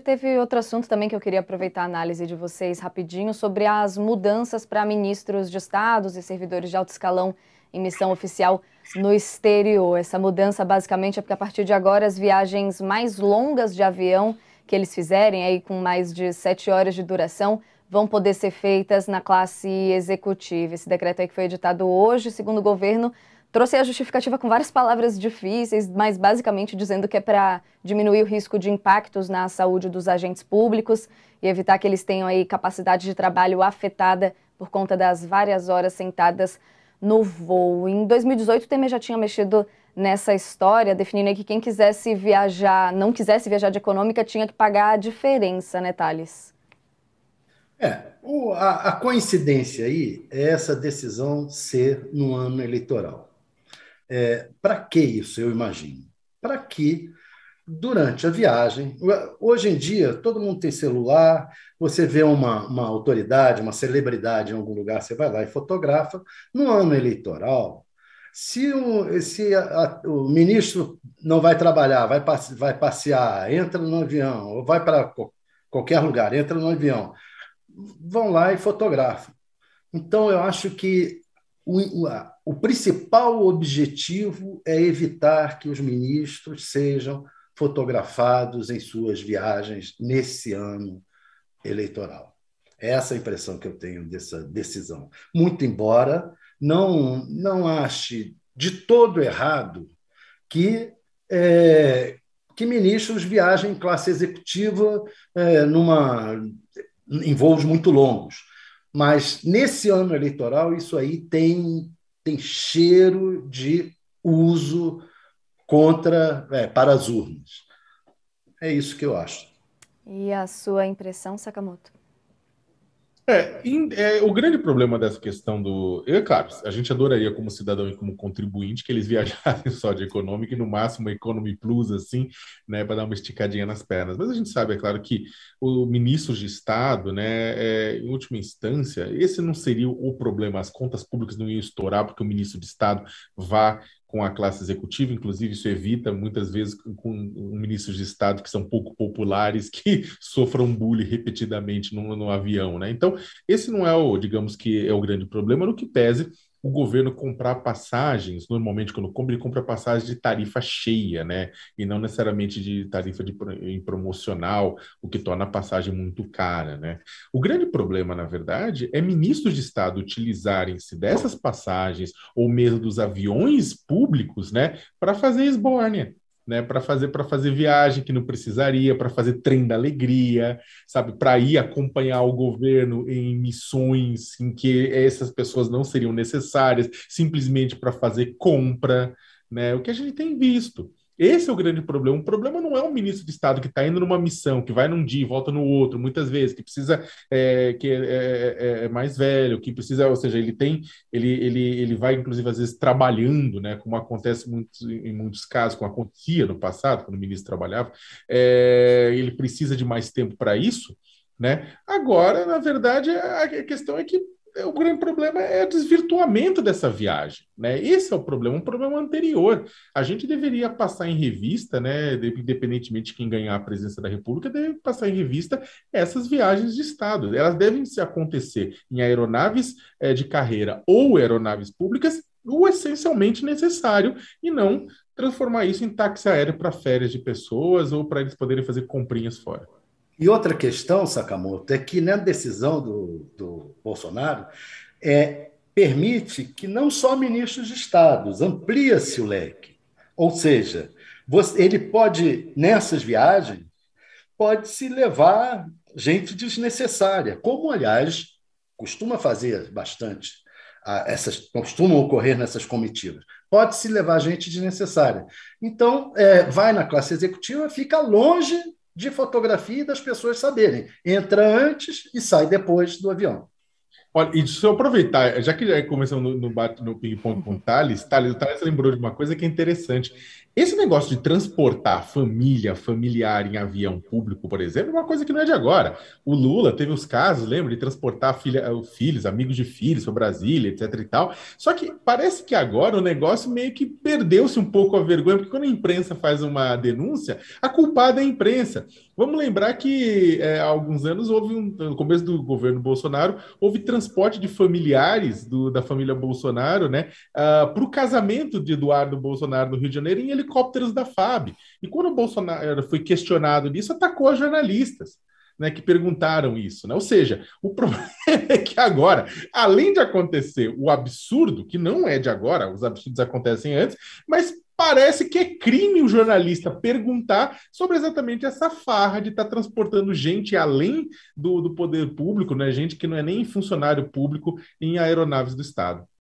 Teve outro assunto também que eu queria aproveitar a análise de vocês rapidinho sobre as mudanças para ministros de estados e servidores de alto escalão em missão oficial no exterior. Essa mudança basicamente é porque a partir de agora as viagens mais longas de avião que eles fizerem, aí com mais de sete horas de duração, vão poder ser feitas na classe executiva. Esse decreto aí que foi editado hoje, segundo o governo, Trouxe a justificativa com várias palavras difíceis, mas basicamente dizendo que é para diminuir o risco de impactos na saúde dos agentes públicos e evitar que eles tenham aí capacidade de trabalho afetada por conta das várias horas sentadas no voo. Em 2018, o Temer já tinha mexido nessa história, definindo que quem quisesse viajar, não quisesse viajar de econômica, tinha que pagar a diferença, né, Thales? É, o, a, a coincidência aí é essa decisão ser no ano eleitoral. É, para que isso, eu imagino? Para que, durante a viagem, hoje em dia, todo mundo tem celular, você vê uma, uma autoridade, uma celebridade em algum lugar, você vai lá e fotografa. No ano eleitoral, se o, se a, a, o ministro não vai trabalhar, vai, passe, vai passear, entra no avião, ou vai para qualquer lugar, entra no avião, vão lá e fotografam. Então, eu acho que o, o principal objetivo é evitar que os ministros sejam fotografados em suas viagens nesse ano eleitoral. É essa é a impressão que eu tenho dessa decisão. Muito embora não, não ache de todo errado que, é, que ministros viajem em classe executiva é, numa, em voos muito longos. Mas nesse ano eleitoral, isso aí tem tem cheiro de uso contra é, para as urnas. É isso que eu acho. E a sua impressão, Sakamoto? É, é, o grande problema dessa questão do. Eu, é claro, a gente adoraria, como cidadão e como contribuinte, que eles viajassem só de econômica e no máximo economy plus, assim, né, para dar uma esticadinha nas pernas. Mas a gente sabe, é claro, que o ministro de Estado, né, é, em última instância, esse não seria o problema. As contas públicas não iam estourar porque o ministro de Estado vá com a classe executiva, inclusive isso evita muitas vezes com ministros de Estado que são pouco populares, que sofram bullying repetidamente no, no avião. Né? Então, esse não é o, digamos que é o grande problema, no que pese o governo comprar passagens, normalmente quando compra, ele compra passagens de tarifa cheia, né? E não necessariamente de tarifa de, promocional, o que torna a passagem muito cara, né? O grande problema, na verdade, é ministros de Estado utilizarem-se dessas passagens ou mesmo dos aviões públicos, né, para fazer esbórnia né, para fazer para fazer viagem que não precisaria, para fazer trem da alegria, sabe, para ir acompanhar o governo em missões em que essas pessoas não seriam necessárias, simplesmente para fazer compra, né? O que a gente tem visto. Esse é o grande problema. O problema não é um ministro de Estado que está indo numa missão, que vai num dia e volta no outro, muitas vezes, que precisa, é, que é, é, é, é, mais velho, que precisa, ou seja, ele tem, ele, ele, ele vai, inclusive, às vezes trabalhando, né, como acontece muito, em muitos casos, como acontecia no passado, quando o ministro trabalhava, é, ele precisa de mais tempo para isso. Né? Agora, na verdade, a questão é que o grande problema é o desvirtuamento dessa viagem, né? Esse é o problema, um problema anterior. A gente deveria passar em revista, né? Independentemente de quem ganhar a presença da República, deve passar em revista essas viagens de Estado. Elas devem se acontecer em aeronaves é, de carreira ou aeronaves públicas, o essencialmente necessário, e não transformar isso em táxi aéreo para férias de pessoas ou para eles poderem fazer comprinhas fora. E outra questão, Sakamoto, é que na decisão do, do Bolsonaro é, permite que não só ministros de Estados, amplia-se o leque. Ou seja, você, ele pode, nessas viagens, pode se levar gente desnecessária, como, aliás, costuma fazer bastante, essas, costumam ocorrer nessas comitivas. Pode se levar gente desnecessária. Então, é, vai na classe executiva, fica longe de fotografia e das pessoas saberem. Entra antes e sai depois do avião. Olha, e deixa eu aproveitar, já que já começamos no, no, no ping-pong com o Thales, Thales, o Thales lembrou de uma coisa que é interessante. Esse negócio de transportar família, familiar em avião público, por exemplo, é uma coisa que não é de agora. O Lula teve os casos, lembra, de transportar filha, filhos, amigos de filhos para Brasília, etc e tal. Só que parece que agora o negócio meio que perdeu-se um pouco a vergonha, porque quando a imprensa faz uma denúncia, a culpada é a imprensa. Vamos lembrar que é, há alguns anos houve um, no começo do governo Bolsonaro, houve transporte de familiares do, da família Bolsonaro, né, uh, ah, para o casamento de Eduardo Bolsonaro no Rio de Janeiro em helicópteros da FAB. E quando o Bolsonaro foi questionado nisso, atacou jornalistas. Né, que perguntaram isso. Né? Ou seja, o problema é que agora, além de acontecer o absurdo, que não é de agora, os absurdos acontecem antes, mas parece que é crime o jornalista perguntar sobre exatamente essa farra de estar tá transportando gente além do, do poder público, né? gente que não é nem funcionário público em aeronaves do Estado.